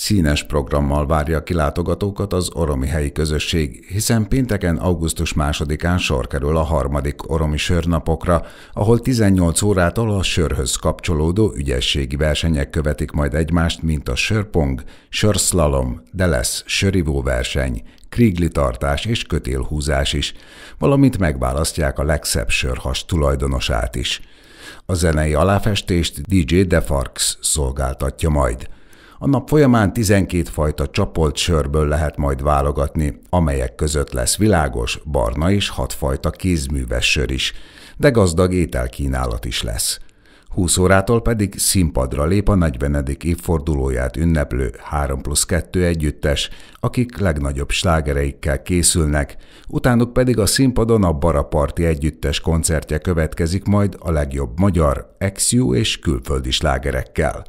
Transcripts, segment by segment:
Színes programmal várja kilátogatókat az oromi helyi közösség, hiszen pénteken augusztus másodikán sor kerül a harmadik oromi sörnapokra, ahol 18 órától a sörhöz kapcsolódó ügyességi versenyek követik majd egymást, mint a sörpong, sörszlalom, de lesz sörivó verseny, tartás és kötélhúzás is, valamint megválasztják a legszebb sörhas tulajdonosát is. A zenei aláfestést DJ Defarx szolgáltatja majd. A nap folyamán 12 fajta csapolt sörből lehet majd válogatni, amelyek között lesz világos, barna és fajta kézműves sör is, de gazdag ételkínálat is lesz. 20 órától pedig színpadra lép a 40. évfordulóját ünneplő 3 plusz 2 együttes, akik legnagyobb slágereikkel készülnek, utánuk pedig a színpadon a Baraparti együttes koncertje következik majd a legjobb magyar, exjú és külföldi slágerekkel.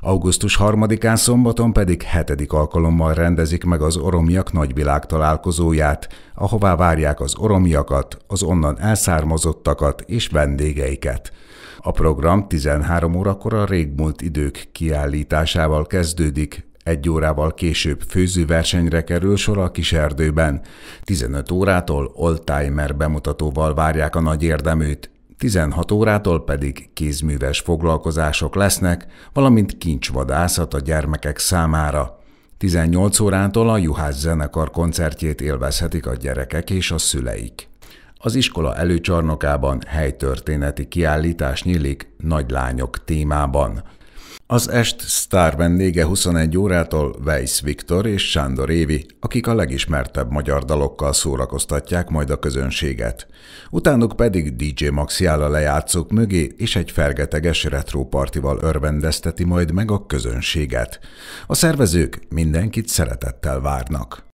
Augusztus 3-án szombaton pedig hetedik alkalommal rendezik meg az oromiak nagyvilág találkozóját, ahová várják az oromiakat, az onnan elszármazottakat és vendégeiket. A program 13 órakor a régmúlt idők kiállításával kezdődik, egy órával később főzőversenyre kerül sor a kiserdőben. 15 órától oldtimer bemutatóval várják a nagy érdeműt, 16 órától pedig kézműves foglalkozások lesznek, valamint kincsvadászat a gyermekek számára. 18 órától a Juhász zenekar koncertjét élvezhetik a gyerekek és a szüleik. Az iskola előcsarnokában helytörténeti kiállítás nyílik nagy lányok témában – az est sztár vendége 21 órától Weiss Viktor és Sándor Évi, akik a legismertebb magyar dalokkal szórakoztatják majd a közönséget. Utánuk pedig DJ Maxi áll a lejátszók mögé, és egy fergeteges retro partival örvendezteti majd meg a közönséget. A szervezők mindenkit szeretettel várnak.